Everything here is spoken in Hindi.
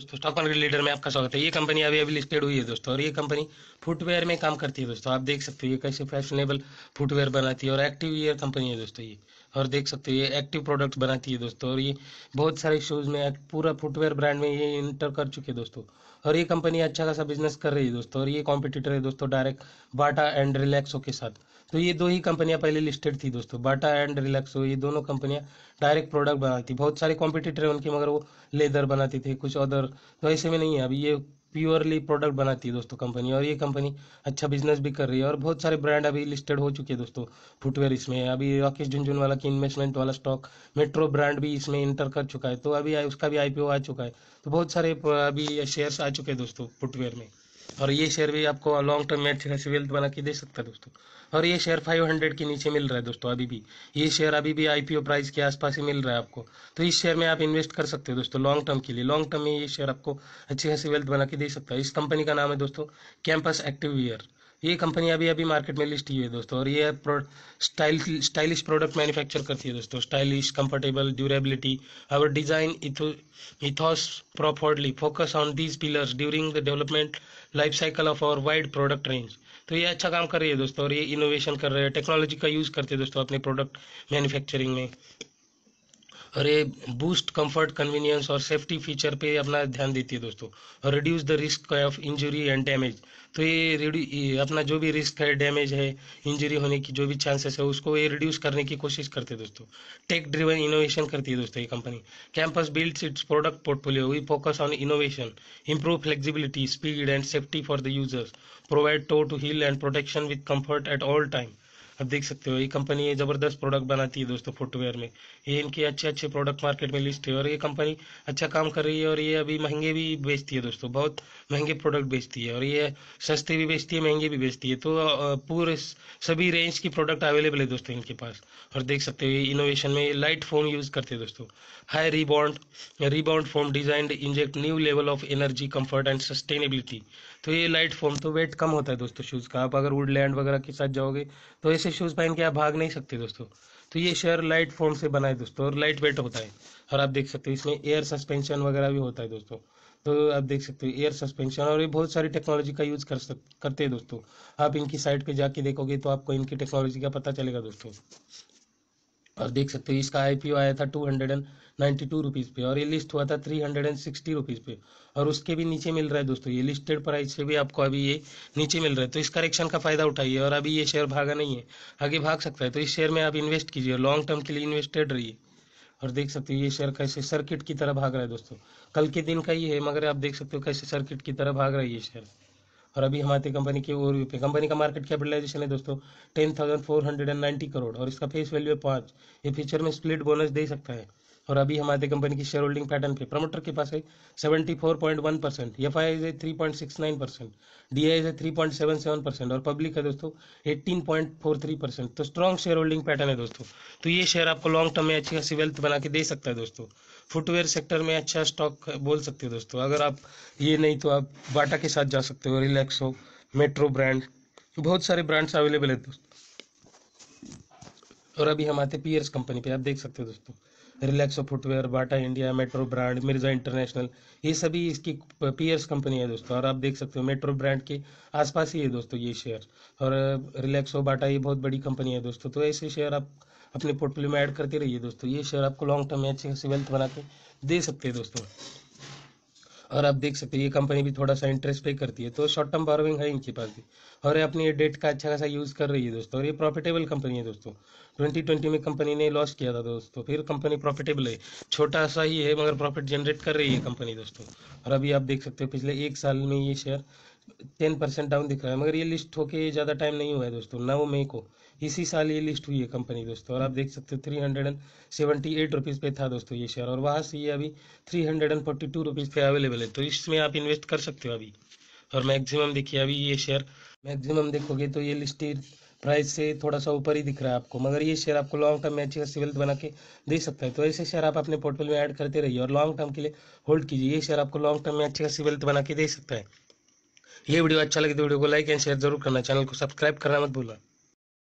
दोस्तों स्टॉक मार्केट लीडर में आपका स्वागत है ये कंपनी अभी अभी लिस्टेड हुई है दोस्तों और ये कंपनी फुटवेयर में काम करती है दोस्तों आप देख सकते हो ये कैसे फैशनेबल फुटवेयर बनाती है और एक्टिव ईयर कंपनी है दोस्तों ये और देख सकते हो ये एक्टिव प्रोडक्ट बनाती है दोस्तों और ये बहुत सारे शूज़ में पूरा फुटवेयर ब्रांड में ये इंटर कर चुके दोस्तों और ये कंपनी अच्छा खासा बिजनेस कर रही है दोस्तों और ये कॉम्पिटिटर है दोस्तों डायरेक्ट बाटा एंड रिलैक्सो के साथ तो ये दो ही कंपनियां पहले लिस्टेड थी दोस्तों बाटा एंड रिलैक्सो ये दोनों कंपनियां डायरेक्ट प्रोडक्ट बनाती बहुत सारे कॉम्पिटिटर है उनके मगर वो लेदर बनाती थी कुछ अदर तो ऐसे में नहीं है अभी ये प्योरली प्रोडक्ट बनाती है दोस्तों कंपनी और ये कंपनी अच्छा बिजनेस भी कर रही है और बहुत सारे ब्रांड अभी लिस्टेड हो चुके हैं दोस्तों फुटवेयर इसमें अभी राकेश झुंझुन वाला की इन्वेस्टमेंट वाला स्टॉक मेट्रो ब्रांड भी इसमें इंटर कर चुका है तो अभी उसका भी आईपीओ आ चुका है तो बहुत सारे अभी शेयर्स आ चुके हैं दोस्तों फुटवेयर में और ये शेयर भी आपको लॉन्ग टर्म में अच्छे खासी वेल्थ बना के दे सकता है दोस्तों और ये शेयर 500 के नीचे मिल रहा है दोस्तों अभी भी ये शेयर अभी भी आईपीओ प्राइस के आसपास ही मिल रहा है आपको तो इस शेयर में आप इन्वेस्ट कर सकते हो दोस्तों लॉन्ग टर्म के लिए लॉन्ग टर्म में ये शेयर आपको अच्छी खासी वेल्थ बना के दे सकता है इस कंपनी का नाम है दोस्तों कैंपस एक्टिव ईयर ये कंपनी अभी अभी मार्केट में लिस्ट हुई है दोस्तों और ये स्टाइल स्टाइलिश प्रोडक्ट मैन्युफैक्चर करती है दोस्तों stylish comfortable durability our design ethos properly focus on these pillars during the development life cycle of our wide product range तो ये अच्छा काम कर रही है दोस्तों और ये इनोवेशन कर रहे हैं टेक्नोलॉजी का यूज़ करते हैं दोस्तों अपने प्रोडक्ट मैन्युफैक्चरिंग में और ये बूस्ट कंफर्ट कन्वीनियंस और सेफ्टी फीचर पे अपना ध्यान देती है दोस्तों और reduce the risk of injury and damage तो ये, अपना जो भी रिस्क है डैमेज है इंजरी होने की जो भी चांसेस है उसको ये रिड्यूस करने की कोशिश करते हैं दोस्तों टेक ड्रिवन इनोवेशन करती है दोस्तों ये company Campus builds its product portfolio we focus on innovation improve flexibility speed and safety for the users provide toe to heel and protection with comfort at all time अब देख सकते हो ये कंपनी ये ज़बरदस्त प्रोडक्ट बनाती है दोस्तों फुटवेयर में ये इनके अच्छे अच्छे प्रोडक्ट मार्केट में लिस्ट है और ये कंपनी अच्छा काम कर रही है और ये अभी महंगे भी बेचती है दोस्तों बहुत महंगे प्रोडक्ट बेचती है और ये सस्ते भी बेचती है महंगे भी बेचती है तो पूरे सभी रेंज की प्रोडक्ट अवेलेबल है दोस्तों इनके पास और देख सकते हो ये इनोवेशन में लाइट फोम यूज़ करते हैं दोस्तों high rebound rebound foam designed inject new level of energy comfort and sustainability तो ये लाइट फोम तो वेट कम होता है दोस्तों शूज़ का आप अगर वुडलैंड वगैरह के साथ जाओगे तो ऐसे ऐसे शूज़ पहन के आप भाग नहीं सकते दोस्तों तो ये शेयर लाइट फोम से बना है दोस्तों और लाइट वेट होता है और आप देख सकते हो इसमें एयर सस्पेंशन वगैरह भी होता है दोस्तों तो आप देख सकते हो एयर सस्पेंशन और ये बहुत सारी टेक्नोलॉजी का यूज़ कर सक करते हैं दोस्तों आप इनकी साइट पे जाके देखोगे तो आपको इनकी टेक्नोलॉजी का पता चलेगा दोस्तों और देख सकते हो इसका आई आया था two hundred and ninety two rupees पे और ये लिस्ट हुआ था three hundred and sixty rupees पे और उसके भी नीचे मिल रहा है दोस्तों ये लिस्टेड प्राइस से भी आपको अभी ये नीचे मिल रहा है तो इस करेक्शन का फ़ायदा उठाइए और अभी ये शेयर भागा नहीं है आगे भाग सकता है तो इस शेयर में आप इन्वेस्ट कीजिए लॉन्ग टर्म के लिए इन्वेस्टेड रहिए और देख सकते हो ये शेयर कैसे सर्किट की तरह भाग रहा है दोस्तों कल के दिन का ही है मगर आप देख सकते हो कैसे सर्किट की तरह भाग रहा है ये शेयर और अभी हमारी कंपनी के और पे कंपनी का मार्केट कैपिटलाइजेशन है दोस्तों ten thousand four hundred and ninety crore और इसका फेस वैल्यू है पाँच ये फ्यूचर में स्प्लिट बोनस दे सकता है और अभी हमारे कंपनी की शेयर होल्डिंग पैटर्न पे प्रमोटर के पास है 74.1 परसेंट एफ आई है three point six nine percent D I है three point seven seven percent और पब्लिक है दोस्तों eighteen point four three percent तो स्ट्रॉन्ग शेयर होल्डिंग पैटर्न है दोस्तों तो ये शेयर आपको लॉन्ग टर्म में अच्छी खासी वेल्थ बना के दे सकता है दोस्तों फुटवेयर सेक्टर में अच्छा स्टॉक बोल सकते हो दोस्तों अगर आप ये नहीं तो आप बाटा के साथ जा सकते हो रिलैक्सो मेट्रो ब्रांड बहुत सारे ब्रांड्स अवेलेबल है दोस्तों और अभी हम आते पीयर्स कंपनी पे आप देख सकते हो दोस्तों Relaxo footwear Bata India Metro brand Mirza international ये सभी इसकी पीयर्स कंपनी है दोस्तों और आप देख सकते हो मेट्रो ब्रांड के आसपास ही है दोस्तों ये शेयर और रिलैक्सो बाटा ये बहुत बड़ी कंपनी है दोस्तों तो ऐसे शेयर आप अपने पोर्टफोलियो में ऐड करते रहिए दोस्तों ये शेयर आपको लॉन्ग टर्म में अच्छे से वेल्थ बना के दे सकते हैं दोस्तों और आप देख सकते हैं ये कंपनी भी थोड़ा सा इंटरेस्ट पे करती है तो शॉर्ट टर्म बॉरोइंग है इनके पास भी और ये अपनी ये डेट का अच्छा खासा यूज़ कर रही है दोस्तों और ये प्रॉफिटेबल कंपनी है दोस्तों 2020 में कंपनी ने लॉस किया था दोस्तों फिर कंपनी प्रॉफिटेबल है छोटा सा ही है मगर प्रॉफिट जनरेट कर रही है कंपनी दोस्तों और अभी आप देख सकते हो पिछले एक साल में ये शेयर टेन परसेंट डाउन दिख रहा है मगर ये लिस्ट होके ज़्यादा टाइम नहीं हुआ है दोस्तों नौ मई को इसी साल ये लिस्ट हुई है कंपनी दोस्तों और आप देख सकते हो three hundred and seventy eight rupees पे था दोस्तों ये शेयर और वहाँ से ये अभी three hundred and forty two rupees पे अवेलेबल है तो इसमें आप इन्वेस्ट कर सकते हो अभी और मैक्सिमम देखिए अभी ये शेयर मैक्सिमम देखोगे तो ये लिस्ट प्राइस से थोड़ा सा ऊपर ही दिख रहा है आपको मगर ये शेयर आपको लॉन्ग टर्म में अच्छी खासी वेल्थ बना के दे सकता है तो ऐसे शेयर आप अपने पोर्टफोलियो में ऐड करते रहिए और लॉन्ग टर्म के लिए होल्ड कीजिए ये शेयर आपको लॉन्ग टर्म में अच्छी खासी वेल्थ बना के दे सकता है ये वीडियो अच्छा लगे तो वीडियो को लाइक एंड शेयर जरूर करना चैनल को सब्सक्राइब करना मत भूलना